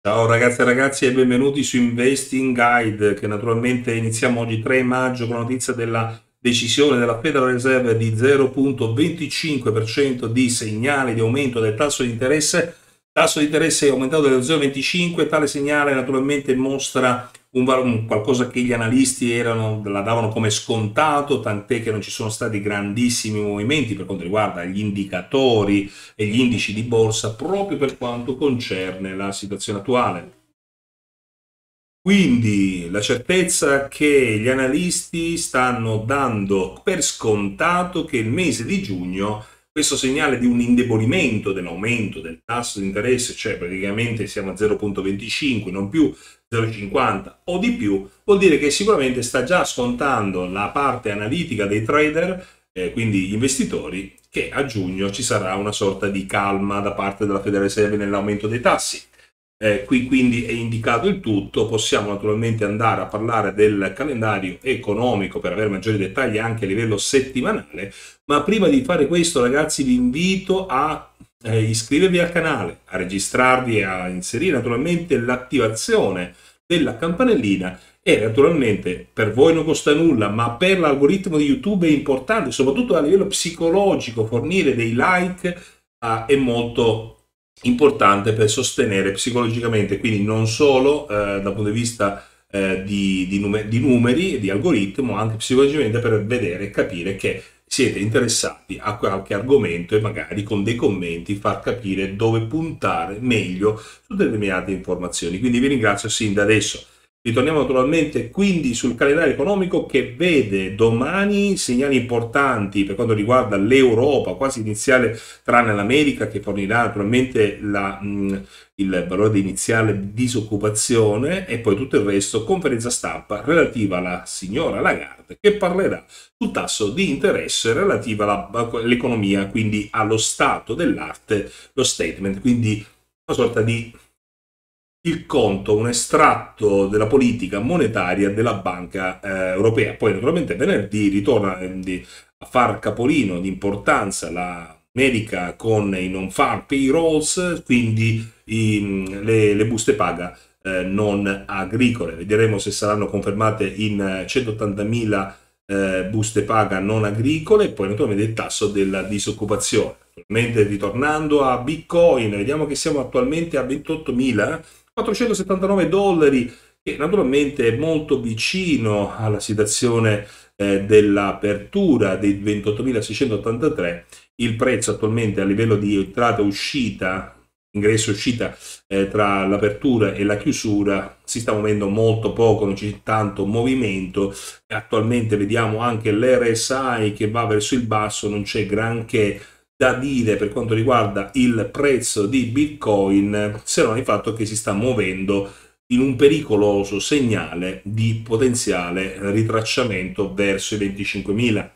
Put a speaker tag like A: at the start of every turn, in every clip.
A: Ciao ragazze e ragazzi e benvenuti su Investing Guide che naturalmente iniziamo oggi 3 maggio con la notizia della decisione della Federal Reserve di 0.25% di segnale di aumento del tasso di interesse. tasso di interesse è aumentato dello 0.25, tale segnale naturalmente mostra un, qualcosa che gli analisti erano, la davano come scontato, tant'è che non ci sono stati grandissimi movimenti per quanto riguarda gli indicatori e gli indici di borsa, proprio per quanto concerne la situazione attuale. Quindi la certezza che gli analisti stanno dando per scontato che il mese di giugno questo segnale di un indebolimento dell'aumento del tasso di interesse, cioè praticamente siamo a 0,25, non più 0,50 o di più, vuol dire che sicuramente sta già scontando la parte analitica dei trader, eh, quindi gli investitori, che a giugno ci sarà una sorta di calma da parte della Federal Reserve nell'aumento dei tassi. Eh, qui quindi è indicato il tutto, possiamo naturalmente andare a parlare del calendario economico per avere maggiori dettagli anche a livello settimanale, ma prima di fare questo ragazzi vi invito a eh, iscrivervi al canale, a registrarvi e a inserire naturalmente l'attivazione della campanellina e naturalmente per voi non costa nulla, ma per l'algoritmo di YouTube è importante, soprattutto a livello psicologico, fornire dei like eh, è molto importante importante per sostenere psicologicamente, quindi non solo eh, dal punto di vista eh, di, di, numer- di numeri e di algoritmo, anche psicologicamente per vedere e capire che siete interessati a qualche argomento e magari con dei commenti far capire dove puntare meglio su determinate informazioni. Quindi vi ringrazio sin da adesso Ritorniamo naturalmente quindi sul calendario economico che vede domani segnali importanti per quanto riguarda l'Europa, quasi iniziale tranne l'America che fornirà naturalmente la, mh, il valore iniziale di disoccupazione e poi tutto il resto, conferenza stampa relativa alla signora Lagarde che parlerà sul tasso di interesse relativo all'economia, quindi allo stato dell'arte, lo statement, quindi una sorta di il conto, un estratto della politica monetaria della Banca eh, Europea. Poi naturalmente venerdì ritorna eh, a far capolino di importanza la medica con i non far payrolls, quindi i, ehm, le, le, buste paga eh, non agricole. Vedremo se saranno confermate in 180.000 eh, buste paga non agricole e poi naturalmente il tasso della disoccupazione. Mentre ritornando a Bitcoin, vediamo che siamo attualmente a 28.000 479 dollari, che naturalmente è molto vicino alla situazione eh, dell'apertura dei 28.683. Il prezzo attualmente a livello di entrata e uscita, ingresso e uscita eh, tra l'apertura e la chiusura, si sta muovendo molto poco, non c'è tanto movimento. Attualmente vediamo anche l'RSI che va verso il basso, non c'è granché da dire per quanto riguarda il prezzo di Bitcoin, se non il fatto che si sta muovendo in un pericoloso segnale di potenziale ritracciamento verso i 25.000.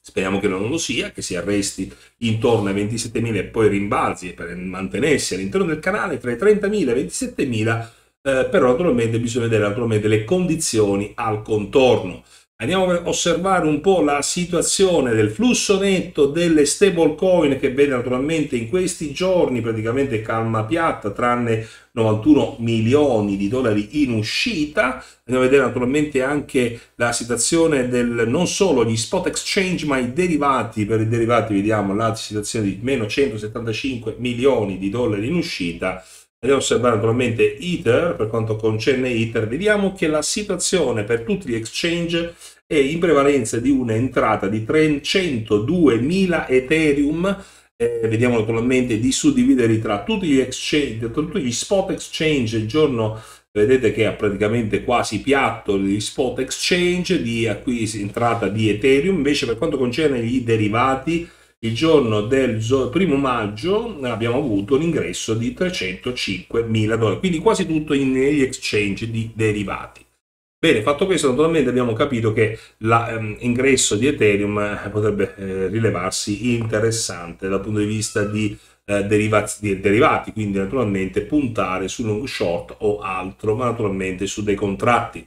A: Speriamo che non lo sia, che si arresti intorno ai 27.000 e poi rimbalzi per mantenersi all'interno del canale tra i 30.000 e i 27.000, eh, però naturalmente bisogna vedere naturalmente le condizioni al contorno. Andiamo a osservare un po' la situazione del flusso netto delle stablecoin che vede naturalmente in questi giorni praticamente calma piatta tranne 91 milioni di dollari in uscita. Andiamo a vedere naturalmente anche la situazione del non solo gli spot exchange ma i derivati. Per i derivati vediamo la situazione di meno 175 milioni di dollari in uscita Andiamo a osservare naturalmente Ether, per quanto concerne Ether, vediamo che la situazione per tutti gli exchange è in prevalenza di un'entrata di 302.000 Ethereum, eh, vediamo naturalmente di suddividerli tra tutti gli, exchange, tra tutti gli spot exchange il giorno vedete che è praticamente quasi piatto gli spot exchange di acquisi entrata di Ethereum invece per quanto concerne i derivati il giorno del primo maggio abbiamo avuto un ingresso di 305 mila dollari, quindi quasi tutto negli exchange di derivati. Bene, fatto questo, naturalmente abbiamo capito che l'ingresso ehm, di Ethereum eh, potrebbe eh, rilevarsi interessante dal punto di vista eh, di, derivati, quindi naturalmente puntare su uno short o altro, ma naturalmente su dei contratti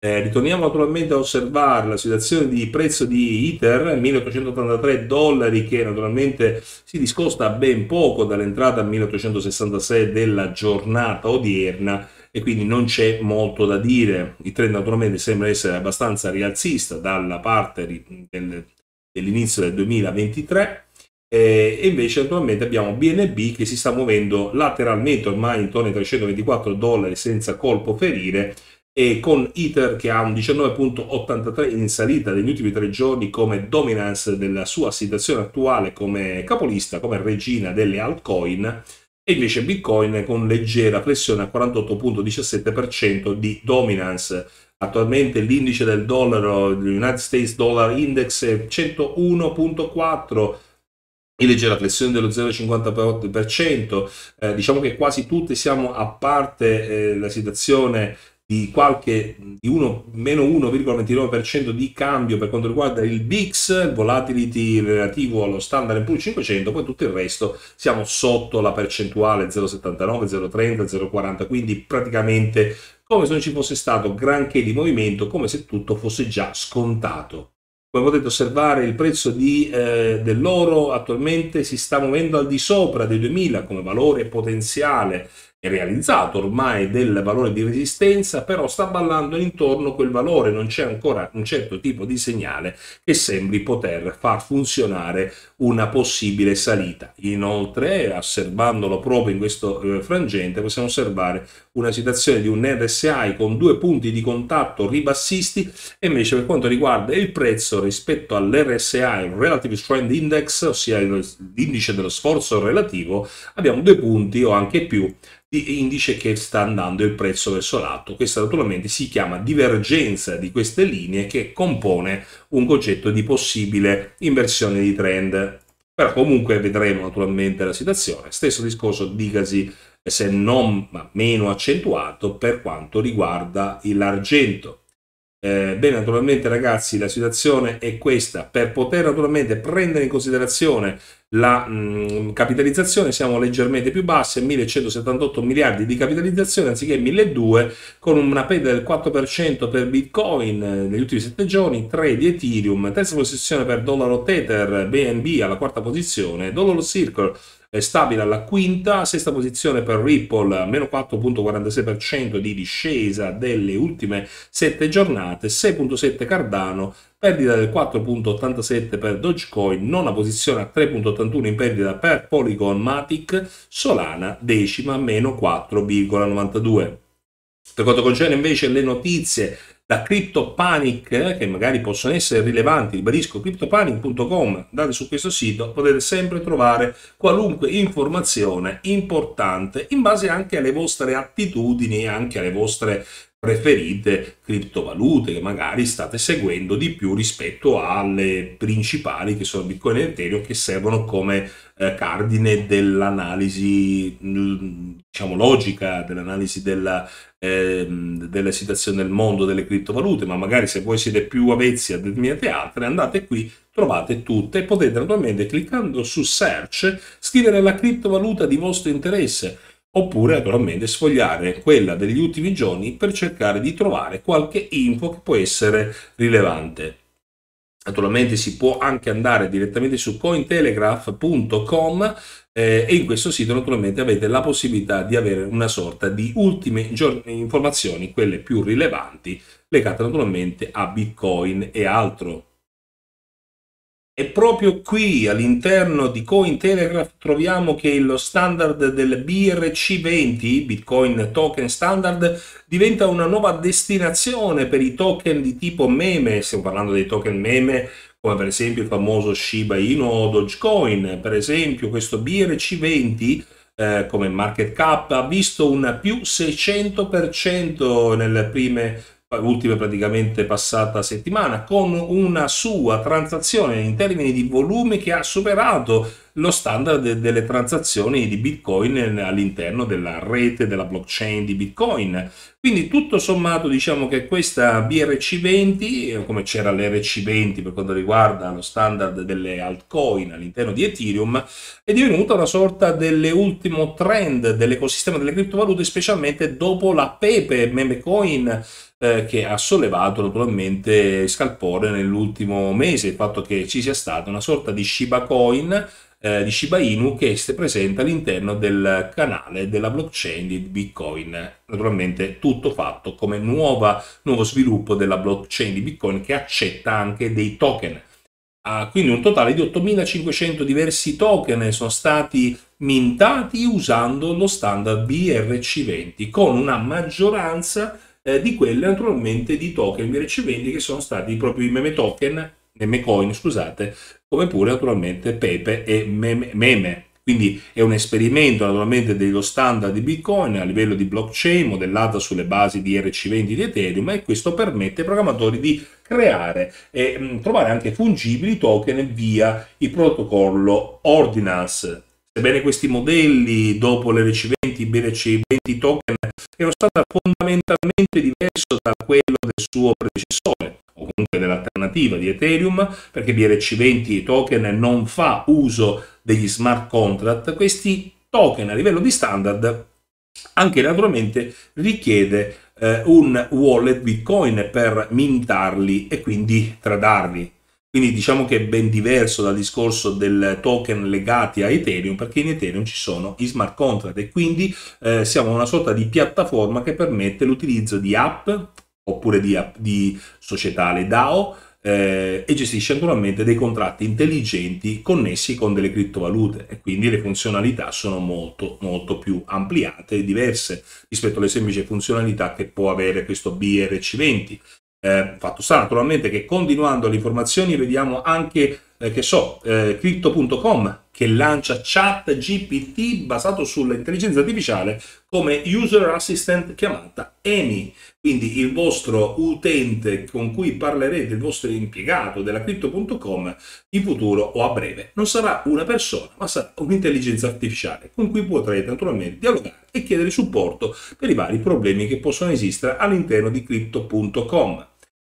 A: eh, ritorniamo naturalmente a osservare la situazione di prezzo di ITER, 1883 dollari che naturalmente si discosta ben poco dall'entrata 1866 della giornata odierna e quindi non c'è molto da dire. Il trend naturalmente sembra essere abbastanza rialzista dalla parte dell'inizio del 2023 eh, e invece attualmente abbiamo BNB che si sta muovendo lateralmente ormai intorno ai 324 dollari senza colpo ferire e con Ether che ha un 19.83 in salita negli ultimi tre giorni come dominance della sua situazione attuale come capolista, come regina delle altcoin e invece Bitcoin con leggera flessione a 48.17% di dominance. Attualmente l'indice del dollaro, United States Dollar Index è 101.4 in leggera flessione dello 0,58%, eh, diciamo che quasi tutti siamo a parte eh, la situazione di qualche di uno, meno 1,29% di cambio per quanto riguarda il BIX, il volatility relativo allo standard più 500, poi tutto il resto siamo sotto la percentuale 0,79, 0,30, 0,40, quindi praticamente come se non ci fosse stato granché di movimento, come se tutto fosse già scontato. Come potete osservare il prezzo di, eh, dell'oro attualmente si sta muovendo al di sopra dei 2000 come valore potenziale è realizzato ormai del valore di resistenza, però sta ballando intorno quel valore, non c'è ancora un certo tipo di segnale che sembri poter far funzionare una possibile salita. Inoltre, osservandolo proprio in questo eh, frangente, possiamo osservare una situazione di un RSI con due punti di contatto ribassisti e invece per quanto riguarda il prezzo rispetto all'RSI, il Relative Strength Index, ossia l'indice dello sforzo relativo, abbiamo due punti o anche più indice che sta andando il prezzo verso l'alto. Questa naturalmente si chiama divergenza di queste linee che compone un concetto di possibile inversione di trend. Però comunque vedremo naturalmente la situazione. Stesso discorso dicasi eh, se non ma meno accentuato per quanto riguarda l'argento eh, beh, naturalmente ragazzi, la situazione è questa. Per poter naturalmente prendere in considerazione la mh, mm, capitalizzazione, siamo leggermente più bassi, 1178 miliardi di capitalizzazione anziché 1200, con una perdita del 4% per Bitcoin eh, negli ultimi 7 giorni, 3 di Ethereum, terza posizione per Dollaro Tether, BNB alla quarta posizione, Dollaro Circle è eh, stabile alla quinta, sesta posizione per Ripple, meno 4.46% di discesa delle ultime sette giornate, 6.7 Cardano, perdita del 4.87 per Dogecoin, nona posizione a 3.81 in perdita per Polygon Matic, Solana decima meno 4,92. Per quanto concerne invece le notizie da crypto panic eh, che magari possono essere rilevanti, ribadisco cryptopanic.com, andate su questo sito, potete sempre trovare qualunque informazione importante in base anche alle vostre attitudini, anche alle vostre preferite criptovalute che magari state seguendo di più rispetto alle principali che sono Bitcoin e Ethereum che servono come eh, cardine dell'analisi mm, diciamo logica dell'analisi della, eh, della situazione del mondo delle criptovalute ma magari se voi siete più avvezzi a determinate altre andate qui trovate tutte e potete naturalmente cliccando su search scrivere la criptovaluta di vostro interesse oppure naturalmente sfogliare quella degli ultimi giorni per cercare di trovare qualche info che può essere rilevante. Naturalmente si può anche andare direttamente su cointelegraph.com eh, e in questo sito naturalmente avete la possibilità di avere una sorta di ultime informazioni, quelle più rilevanti, legate naturalmente a Bitcoin e altro. E proprio qui all'interno di Cointelegraph troviamo che lo standard del BRC20, Bitcoin Token Standard, diventa una nuova destinazione per i token di tipo meme, stiamo parlando dei token meme come per esempio il famoso Shiba Inu o Dogecoin, per esempio questo BRC20 eh, come market cap ha visto un più 600% nelle prime ultime praticamente passata settimana, con una sua transazione in termini di volume che ha superato lo standard delle transazioni di Bitcoin all'interno della rete della blockchain di Bitcoin. Quindi tutto sommato diciamo che questa BRC20, eh, come c'era l'RC20 per quanto riguarda lo standard delle altcoin all'interno di Ethereum, è divenuta una sorta dell'ultimo trend dell'ecosistema delle criptovalute, specialmente dopo la Pepe meme eh, che ha sollevato naturalmente scalpore nell'ultimo mese, il fatto che ci sia stata una sorta di Shiba coin eh, di Shiba Inu che è presente all'interno del canale della blockchain di Bitcoin. Naturalmente tutto fatto come nuova, nuovo sviluppo della blockchain di Bitcoin che accetta anche dei token. Ah, quindi un totale di 8500 diversi token sono stati mintati usando lo standard BRC20 con una maggioranza eh, di quelle naturalmente di token BRC20 che sono stati proprio i meme token meme coin scusate come pure naturalmente Pepe e Meme. Quindi è un esperimento naturalmente dello standard di Bitcoin a livello di blockchain modellata sulle basi di RC20 di Ethereum e questo permette ai programmatori di creare e mm, trovare anche fungibili token via il protocollo Ordinance. Sebbene questi modelli dopo l'RC20 e BRC20 token è uno standard fondamentalmente diverso da quello del suo predecessore, comunque dell'alternativa di Ethereum, perché BRC20 token non fa uso degli smart contract, questi token a livello di standard anche naturalmente richiede eh, un wallet bitcoin per mintarli e quindi tradarli. Quindi diciamo che è ben diverso dal discorso del token legati a Ethereum perché in Ethereum ci sono i smart contract e quindi eh, siamo una sorta di piattaforma che permette l'utilizzo di app oppure di, di società, le DAO, eh, e gestisce naturalmente dei contratti intelligenti connessi con delle criptovalute e quindi le funzionalità sono molto molto più ampliate e diverse rispetto alle semplici funzionalità che può avere questo BRC20. Eh, fatto sta naturalmente che continuando le informazioni vediamo anche, eh, che so, eh, crypto.com che lancia chat GPT basato sull'intelligenza artificiale come user assistant chiamata EMI. Quindi il vostro utente con cui parlerete, il vostro impiegato della crypto.com in futuro o a breve non sarà una persona, ma sarà un'intelligenza artificiale con cui potrete naturalmente dialogare e chiedere supporto per i vari problemi che possono esistere all'interno di crypto.com.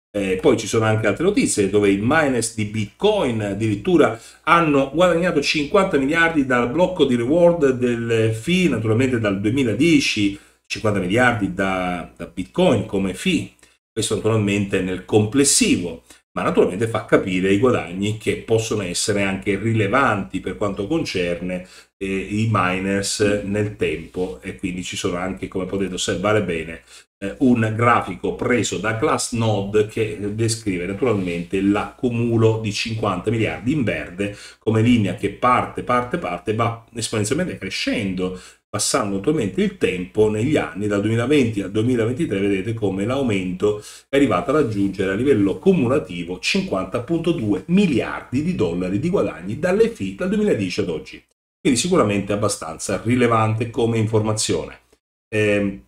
A: Eh, poi ci sono anche altre notizie dove i miners di Bitcoin addirittura hanno guadagnato 50 miliardi dal blocco di reward del fee, naturalmente dal 2010, 50 miliardi da, da Bitcoin come fee, questo naturalmente nel complessivo ma naturalmente fa capire i guadagni che possono essere anche rilevanti per quanto concerne eh, i miners nel tempo e quindi ci sono anche, come potete osservare bene, eh, un grafico preso da Glassnode che descrive naturalmente l'accumulo di 50 miliardi in verde come linea che parte, parte, parte, va esponenzialmente crescendo passando attualmente il tempo negli anni dal 2020 al 2023 vedete come l'aumento è arrivato a raggiungere a livello cumulativo 50.2 miliardi di dollari di guadagni dalle FI dal 2010 ad oggi quindi sicuramente abbastanza rilevante come informazione e, ehm,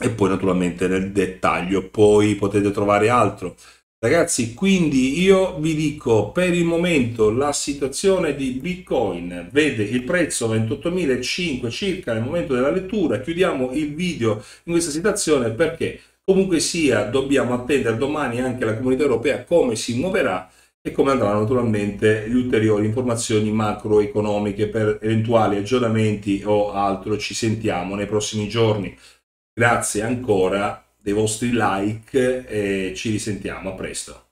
A: e poi naturalmente nel dettaglio poi potete trovare altro Ragazzi, quindi io vi dico, per il momento la situazione di Bitcoin vede il prezzo 28.005 circa nel momento della lettura. Chiudiamo il video in questa situazione perché comunque sia dobbiamo attendere domani anche la comunità europea come si muoverà e come andranno naturalmente le ulteriori informazioni macroeconomiche per eventuali aggiornamenti o altro. Ci sentiamo nei prossimi giorni. Grazie ancora dei vostri like e ci risentiamo, a presto.